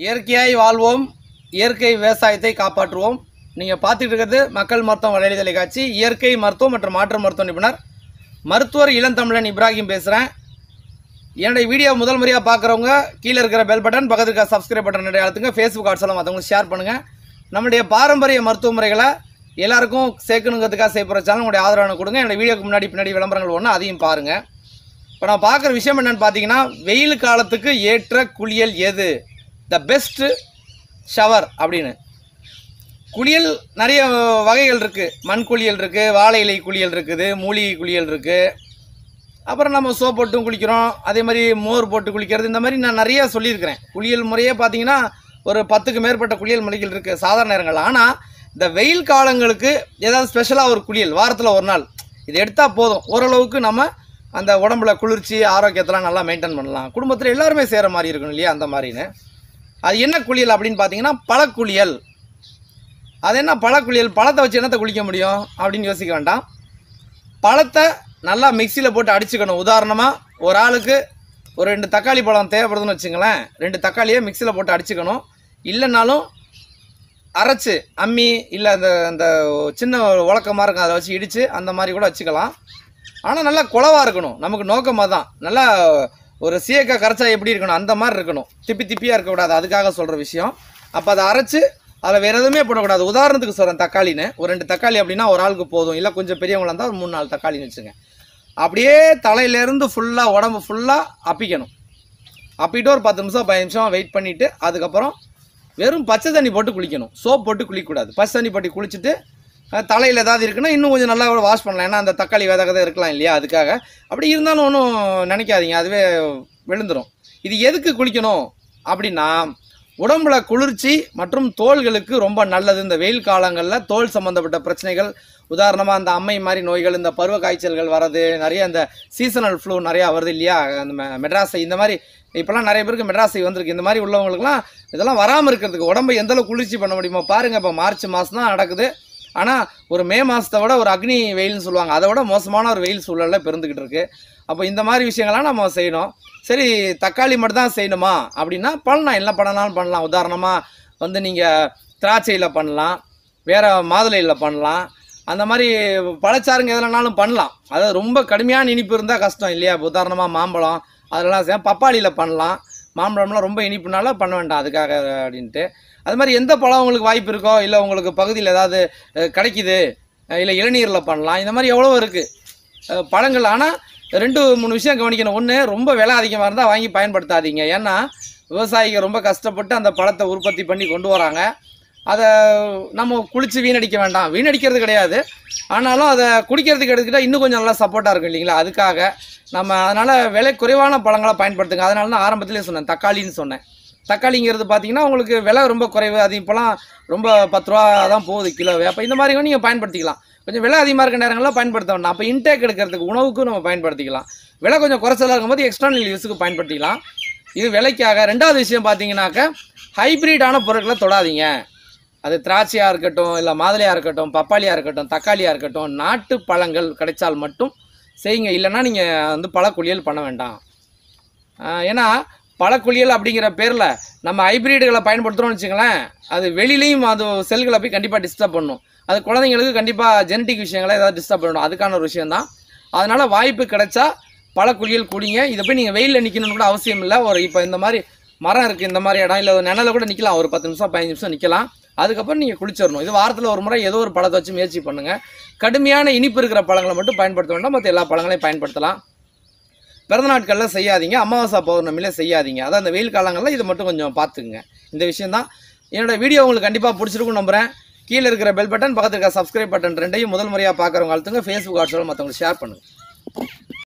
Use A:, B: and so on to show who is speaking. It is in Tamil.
A: இயற்கையாய் வாழ்வோம் இயற்கை விவசாயத்தை காப்பாற்றுவோம் நீங்கள் பார்த்துட்டு இருக்கிறது மக்கள் மருத்துவம் வலையொலி தொலைக்காட்சி இயற்கை மருத்துவம் மற்றும் மாற்று மருத்துவ நிபுணர் மருத்துவர் இளந்தமிழன் இப்ராஹிம் பேசுகிறேன் என்னுடைய வீடியோ முதல் முறையாக பார்க்குறவங்க கீழே இருக்கிற பெல் பட்டன் பக்கத்தில் சப்ஸ்கிரைப் பட்டன் நிறைய அழுத்துங்க ஃபேஸ்புக் வாட்ஸ்அப்பில் மற்றவங்க ஷேர் பண்ணுங்கள் நம்முடைய பாரம்பரிய மருத்துவ முறைகளை எல்லாருக்கும் சேர்க்கணுங்கிறதுக்காக செய்ய சேனல் உங்களுடைய ஆதரவு கொடுங்க என்னுடைய வீடியோக்கு முன்னாடி பின்னாடி விளம்பரங்கள் ஒன்று அதையும் பாருங்கள் இப்போ நான் பார்க்குற விஷயம் என்னென்னு பார்த்தீங்கன்னா வெயில் காலத்துக்கு ஏற்ற குளியல் எது த பெஸ்ட்டு ஷவர் அப்படின்னு குளியல் நிறைய வகைகள் இருக்குது மண் குளியல் இருக்குது வாழை இலை குளியல் இருக்குது மூலிகை குளியல் இருக்குது அப்புறம் நம்ம சோப் போட்டும் குளிக்கிறோம் அதே மாதிரி மோர் போட்டு குளிக்கிறது இந்த மாதிரி நான் நிறையா சொல்லியிருக்கிறேன் குளியல் முறையே பார்த்தீங்கன்னா ஒரு பத்துக்கு மேற்பட்ட குளியல் முறைகள் இருக்குது சாதாரண நேரங்கள் ஆனால் இந்த வெயில் காலங்களுக்கு ஏதாவது ஸ்பெஷலாக ஒரு குளியல் வாரத்தில் ஒரு நாள் இது எடுத்தால் போதும் ஓரளவுக்கு நம்ம அந்த உடம்புல குளிர்ச்சி ஆரோக்கியத்தெல்லாம் நல்லா மெயின்டைன் பண்ணலாம் குடும்பத்தில் எல்லாருமே சேர மாதிரி இருக்கணும் இல்லையா அந்த மாதிரின்னு அது என்ன குளியல் அப்படின்னு பார்த்தீங்கன்னா பழக்குளியல் அது என்ன பழக்குளியல் பழத்தை வச்சு என்னத்தை குளிக்க முடியும் அப்படின்னு யோசிக்க வேண்டாம் பழத்தை நல்லா மிக்சியில் போட்டு அடிச்சுக்கணும் உதாரணமாக ஒரு ஆளுக்கு ஒரு ரெண்டு தக்காளி பழம் தேவைப்படுதுன்னு வச்சுங்களேன் ரெண்டு தக்காளியை மிக்சியில் போட்டு அடிச்சுக்கணும் இல்லைனாலும் அரைச்சி அம்மி இல்லை அந்த அந்த சின்ன உழக்கமாக இருக்கும் அதை வச்சு இடித்து அந்த மாதிரி கூட வச்சுக்கலாம் ஆனால் நல்லா குளவாக இருக்கணும் நமக்கு நோக்கமாக தான் நல்லா ஒரு சீக்கா கரைச்சா எப்படி இருக்கணும் அந்த மாதிரி இருக்கணும் திப்பி திப்பியாக இருக்கக்கூடாது அதுக்காக சொல்கிற விஷயம் அப்போ அதை அரைச்சி அதில் வேறு எதுவுமே போடக்கூடாது உதாரணத்துக்கு சொல்கிறேன் தக்காளின்னு ஒரு ரெண்டு தக்காளி அப்படின்னா ஒரு ஆளுக்கு போதும் இல்லை கொஞ்சம் பெரியவங்களாக இருந்தால் ஒரு மூணு நாலு தக்காளின்னு வச்சுங்க அப்படியே தலையிலேருந்து ஃபுல்லாக உடம்பு ஃபுல்லாக அப்பிக்கணும் அப்பிட்டு ஒரு பத்து நிமிஷம் பதினஞ்சு நிமிஷம் வெயிட் பண்ணிவிட்டு அதுக்கப்புறம் வெறும் பச்சை தண்ணி போட்டு குளிக்கணும் சோப் போட்டு குளிக்கக்கூடாது பச்சை தண்ணி போட்டு குளிச்சுட்டு தலையில் ஏதாவது இருக்குன்னா இன்னும் கொஞ்சம் நல்லா கூட வாஷ் பண்ணலாம் ஏன்னா அந்த தக்காளி விதகதை இருக்கலாம் இல்லையா அதுக்காக அப்படி இருந்தாலும் ஒன்றும் நினைக்காதீங்க அதுவே விழுந்துடும் இது எதுக்கு குளிக்கணும் அப்படின்னா உடம்புல குளிர்ச்சி மற்றும் தோள்களுக்கு ரொம்ப நல்லது இந்த வெயில் காலங்களில் தோல் சம்மந்தப்பட்ட பிரச்சனைகள் உதாரணமாக அந்த அம்மை மாதிரி நோய்கள் இந்த பருவ காய்ச்சல்கள் வர்றது நிறைய இந்த சீசனல் ஃப்ளூ நிறையா வருது இல்லையா அந்த மெட்ராஸை இந்த மாதிரி இப்போலாம் நிறைய பேருக்கு மெட்ராஸை வந்திருக்கு இந்த மாதிரி உள்ளவங்களுக்குலாம் இதெல்லாம் வராமல் இருக்கிறதுக்கு உடம்பை எந்தளவு குளிர்ச்சி பண்ண முடியுமோ பாருங்கள் இப்போ மார்ச் மாதம் தான் நடக்குது ஆனால் ஒரு மே மாதத்தை விட ஒரு அக்னி வெயில்னு சொல்லுவாங்க அதை விட மோசமான ஒரு வெயில் சூழலில் பிறந்துக்கிட்டு இருக்குது அப்போ இந்த மாதிரி விஷயங்கள்லாம் நம்ம செய்யணும் சரி தக்காளி மட்டும் தான் செய்யணுமா அப்படின்னா பண்ணலாம் என்ன பண்ணலாம்னு பண்ணலாம் உதாரணமாக வந்து நீங்கள் திராட்சையில் பண்ணலாம் வேறு மாதுளையில் பண்ணலாம் அந்த மாதிரி பழச்சாருங்க எதுலனாலும் பண்ணலாம் அதாவது ரொம்ப கடுமையான இனிப்பு இருந்தால் கஷ்டம் இல்லையா உதாரணமாக மாம்பழம் அதெல்லாம் பப்பாளியில் பண்ணலாம் மாம்பழம்லாம் ரொம்ப இனிப்புனால பண்ண வேண்டாம் அதுக்காக அப்படின்ட்டு அது மாதிரி எந்த பழம் உங்களுக்கு வாய்ப்பு இருக்கோ இல்லை உங்களுக்கு பகுதியில் ஏதாவது கிடைக்கிது இல்லை இளநீரில் பண்ணலாம் இந்த மாதிரி எவ்வளோ இருக்குது பழங்கள் ஆனால் ரெண்டு மூணு விஷயம் கவனிக்கணும் ஒன்று ரொம்ப விலை அதிகமாக இருந்தால் வாங்கி பயன்படுத்தாதீங்க ஏன்னா விவசாயிகள் ரொம்ப கஷ்டப்பட்டு அந்த பழத்தை உற்பத்தி பண்ணி கொண்டு வராங்க அதை நம்ம குளித்து வீணடிக்க வேண்டாம் வீணடிக்கிறது கிடையாது ஆனாலும் அதை குடிக்கிறதுக்கு எடுத்துக்கிட்டால் இன்னும் கொஞ்சம் நல்லா சப்போர்ட்டாக இருக்கும் இல்லைங்களா அதுக்காக நம்ம அதனால் விலை குறைவான பழங்களை பயன்படுத்துங்க அதனால தான் ஆரம்பத்துலேயே சொன்னேன் தக்காளின்னு சொன்னேன் தக்காளிங்கிறது பார்த்தீங்கன்னா உங்களுக்கு விலை ரொம்ப குறைவு அது இப்போலாம் ரொம்ப பத்து ரூபா தான் போகுது கிலோவே அப்போ இந்த மாதிரி நீங்கள் பயன்படுத்திக்கலாம் கொஞ்சம் விலை அதிகமாக இருக்க நேரங்களில் பயன்படுத்த வேண்டாம் அப்போ இன்டேக் எடுக்கிறதுக்கு உணவுக்கும் நம்ம பயன்படுத்திக்கலாம் விலை கொஞ்சம் குறைச்சலாக இருக்கும்போது எக்ஸ்டர்னல் யூஸுக்கு பயன்படுத்திக்கலாம் இது விலைக்காக ரெண்டாவது விஷயம் பார்த்தீங்கன்னாக்க ஹைப்ரிடான பொருட்களை தொடாதீங்க அது திராட்சையாக இருக்கட்டும் இல்லை மாதுளையாக இருக்கட்டும் பப்பாளியாக இருக்கட்டும் தக்காளியாக இருக்கட்டும் நாட்டு பழங்கள் கிடைச்சால் மட்டும் செய்யுங்க இல்லைன்னா நீங்கள் வந்து பழக்குளியல் பண்ண வேண்டாம் ஏன்னா பழக்குளியல் அப்படிங்கிற பேரில் நம்ம ஹைப்ரிடுகளை பயன்படுத்துகிறோம்னு வச்சுங்களேன் அது வெளிலையும் அது செல்களை போய் கண்டிப்பாக டிஸ்டர்ப் பண்ணும் அது குழந்தைங்களுக்கு கண்டிப்பாக ஜெனட்டிக் விஷயங்களை ஏதாவது டிஸ்டர்ப் பண்ணணும் அதுக்கான ஒரு விஷயந்தான் அதனால் வாய்ப்பு கிடைச்சா பழக்குளியல் குடிங்க இதை போய் நீங்கள் வெயிலில் நிற்கணும்னு கூட அவசியம் இல்லை ஒரு இப்போ இந்த மாதிரி மரம் இருக்குது இந்த மாதிரி இடம் இல்லை நிழலில் கூட நிற்கலாம் ஒரு பத்து நிமிஷம் பதினஞ்சு நிமிஷம் நிற்கலாம் அதுக்கப்புறம் நீங்கள் குளிச்சிடணும் இது வாரத்தில் ஒரு முறை ஏதோ ஒரு பழத்தை வச்சு முயற்சி பண்ணுங்கள் கடுமையான இனிப்பு இருக்கிற பழங்களை மட்டும் பயன்படுத்த வேண்டாம் மற்ற எல்லா பழங்களையும் பயன்படுத்தலாம் பிறந்த நாட்களில் செய்யாதீங்க அமாவாசை பௌர்ணமியில் செய்யாதீங்க அதான் அந்த வெயில் காலங்களில் இதை மட்டும் கொஞ்சம் பார்த்துக்குங்க இந்த விஷயந்தான் என்னோடய வீடியோ உங்களுக்கு கண்டிப்பாக பிடிச்சிருக்கும் நம்புகிறேன் கீழே இருக்கிற பெல் பட்டன் பக்கத்தில் இருக்கிற சப்ஸ்கிரைப் பட்டன் ரெண்டையும் முதல் முறையாக பார்க்குறவங்க அழுத்துங்க ஃபேஸ்புக் வாட்ஸ்அப்பில் மற்றவங்களுக்கு ஷேர் பண்ணுங்கள்